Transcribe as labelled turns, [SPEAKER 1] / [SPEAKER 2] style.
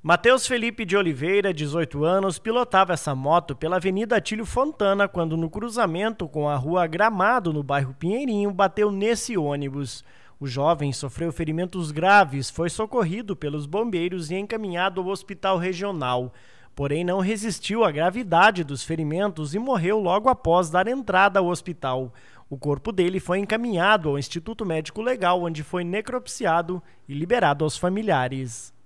[SPEAKER 1] Matheus Felipe de Oliveira, 18 anos, pilotava essa moto pela Avenida Atílio Fontana quando, no cruzamento com a Rua Gramado, no bairro Pinheirinho, bateu nesse ônibus. O jovem sofreu ferimentos graves, foi socorrido pelos bombeiros e encaminhado ao hospital regional. Porém, não resistiu à gravidade dos ferimentos e morreu logo após dar entrada ao hospital. O corpo dele foi encaminhado ao Instituto Médico Legal, onde foi necropsiado e liberado aos familiares.